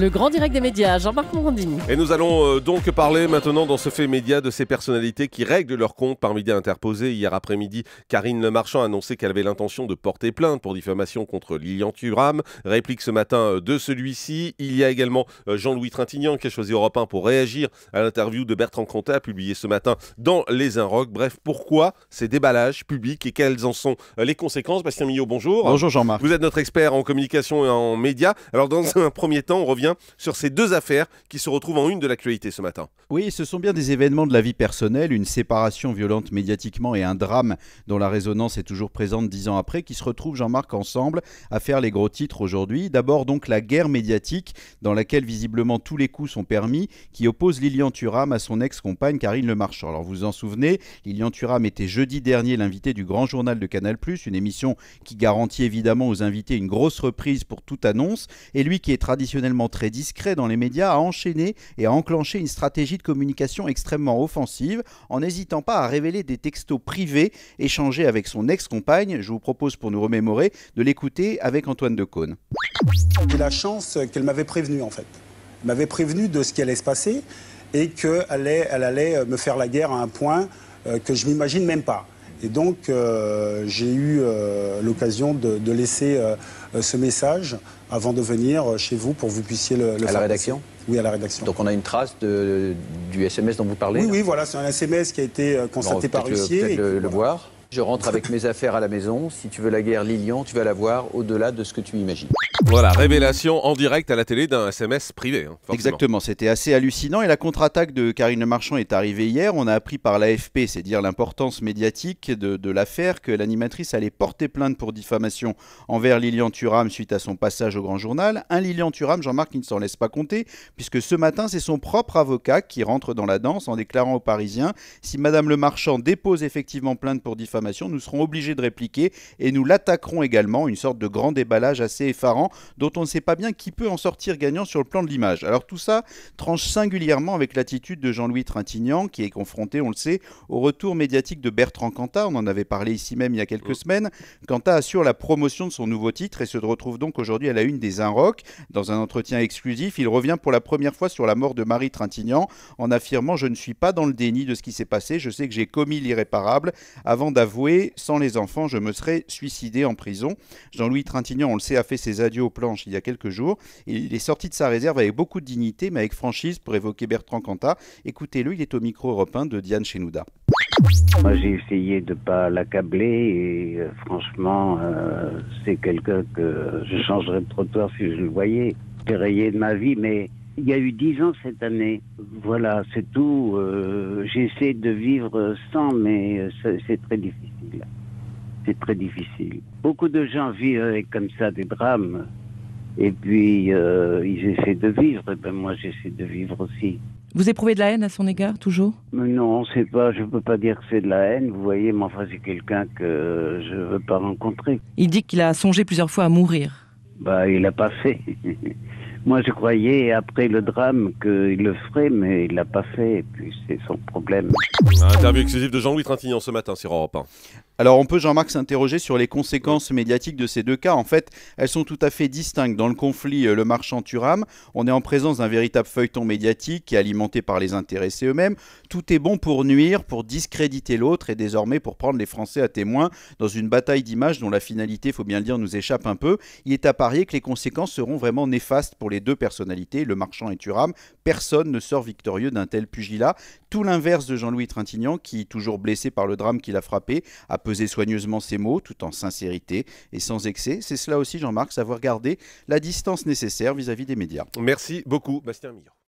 Le grand direct des médias, Jean-Marc Morandini. Et nous allons euh, donc parler maintenant dans ce fait média de ces personnalités qui règlent leur compte par médias interposés. Hier après-midi, Karine Le Marchand a annoncé qu'elle avait l'intention de porter plainte pour diffamation contre Lilian Thuram. Réplique ce matin euh, de celui-ci. Il y a également euh, Jean-Louis Trintignant qui a choisi Europe 1 pour réagir à l'interview de Bertrand Cantat publiée ce matin dans Les Inrocks. Bref, pourquoi ces déballages publics et quelles en sont les conséquences Bastien Millot, bonjour. Bonjour Jean-Marc. Vous êtes notre expert en communication et en médias. Alors dans un premier temps, on revient sur ces deux affaires qui se retrouvent en une de l'actualité ce matin. Oui, ce sont bien des événements de la vie personnelle, une séparation violente médiatiquement et un drame dont la résonance est toujours présente dix ans après, qui se retrouvent, Jean-Marc, ensemble à faire les gros titres aujourd'hui. D'abord donc la guerre médiatique, dans laquelle visiblement tous les coups sont permis, qui oppose Lilian Thuram à son ex-compagne Karine Le Marchand. Alors vous vous en souvenez, Lilian Thuram était jeudi dernier l'invité du grand journal de Canal+, une émission qui garantit évidemment aux invités une grosse reprise pour toute annonce, et lui qui est traditionnellement très discret dans les médias a enchaîné et a enclenché une stratégie communication extrêmement offensive, en n'hésitant pas à révéler des textos privés échangés avec son ex-compagne. Je vous propose, pour nous remémorer, de l'écouter avec Antoine Decaune. J'ai la chance qu'elle m'avait prévenu, en fait. Elle m'avait prévenu de ce qui allait se passer et qu'elle allait, elle allait me faire la guerre à un point euh, que je m'imagine même pas. Et donc, euh, j'ai eu euh, l'occasion de, laisser ce message avant de venir chez vous pour que vous puissiez le, faire. À la rédaction oui, à la rédaction. Donc on a une trace du SMS dont vous parlez Oui, oui voilà, c'est un SMS qui a été euh, constaté par Hussier. le, voir. Je rentre avec mes affaires à la maison. Si tu veux la guerre, Lilian, tu vas la voir au-delà de ce que tu imagines. Voilà, révélation en direct à la télé d'un SMS privé. Hein, Exactement, c'était assez hallucinant. Et la contre-attaque de Karine Marchand est arrivée hier. On a appris par l'AFP, c'est à dire l'importance médiatique de, l'affaire, que l'animatrice allait porter plainte pour diffamation envers Lilian Thuram suite à son passage au grand journal. Un Lilian Thuram, Jean-Marc, qui ne s'en laisse pas compter, puisque ce matin, c'est son propre avocat qui rentre dans la danse en déclarant aux Parisiens Si Madame Le Marchand dépose effectivement plainte pour diffamation, nous serons obligés de répliquer et nous l'attaquerons également. Une sorte de grand déballage assez effarant dont on ne sait pas bien qui peut en sortir gagnant sur le plan de l'image. Alors tout ça tranche singulièrement avec l'attitude de Jean-Louis Trintignant, qui est confronté, on le sait, au retour médiatique de Bertrand Cantat. On en avait parlé ici même il y a quelques oh. semaines. Cantat assure la promotion de son nouveau titre et se retrouve donc aujourd'hui à la une des Inrocks. Dans un entretien exclusif, il revient pour la première fois sur la mort de Marie Trintignant en affirmant Je ne suis pas dans le déni de ce qui s'est passé, je sais que j'ai commis l'irréparable. Avant d'avouer, sans les enfants, je me serais suicidé en prison. Jean-Louis Trintignant, on le sait, a fait ses adieux au planches il y a quelques jours. Il est sorti de sa réserve avec beaucoup de dignité, mais avec franchise pour évoquer Bertrand Cantat. Écoutez-le, il est au micro européen de Diane Chenouda. Moi, j'ai essayé de ne pas l'accabler et euh, franchement, euh, c'est quelqu'un que je changerais de trottoir si je le voyais. J'ai rayé de ma vie, mais il y a eu dix ans cette année. Voilà, c'est tout. Euh, J'essaie de vivre sans, mais c'est très difficile c'est très difficile. Beaucoup de gens vivent comme ça des drames. Et puis, euh, ils essaient de vivre. Et ben moi, j'essaie de vivre aussi. Vous éprouvez de la haine à son égard, toujours Non, c'est pas, je ne peux pas dire que c'est de la haine, vous voyez, mais enfin, c'est quelqu'un que je ne veux pas rencontrer. Il dit qu'il a songé plusieurs fois à mourir. Bah, il n'a pas fait. Moi, je croyais, après le drame, qu'il le ferait, mais il l'a pas fait, et puis c'est son problème. Interview exclusive de Jean-Louis Trintignant ce matin sur Europe 1. Alors on peut, Jean-Marc, s'interroger sur les conséquences médiatiques de ces deux cas. En fait, elles sont tout à fait distinctes. Dans le conflit euh, Le Marchand-Turam, on est en présence d'un véritable feuilleton médiatique qui est alimenté par les intéressés eux-mêmes. Tout est bon pour nuire, pour discréditer l'autre et désormais pour prendre les Français à témoin dans une bataille d'images dont la finalité, il faut bien le dire, nous échappe un peu. Il est à parier que les conséquences seront vraiment néfastes pour les deux personnalités, Le Marchand et Turam. Personne ne sort victorieux d'un tel pugilat. Tout l'inverse de Jean-Louis Trintignant qui, toujours blessé par le drame qu'il l'a frappé, a peu Poser soigneusement ses mots tout en sincérité et sans excès. C'est cela aussi, Jean-Marc, savoir garder la distance nécessaire vis-à-vis des médias. Merci beaucoup, Bastien Millon.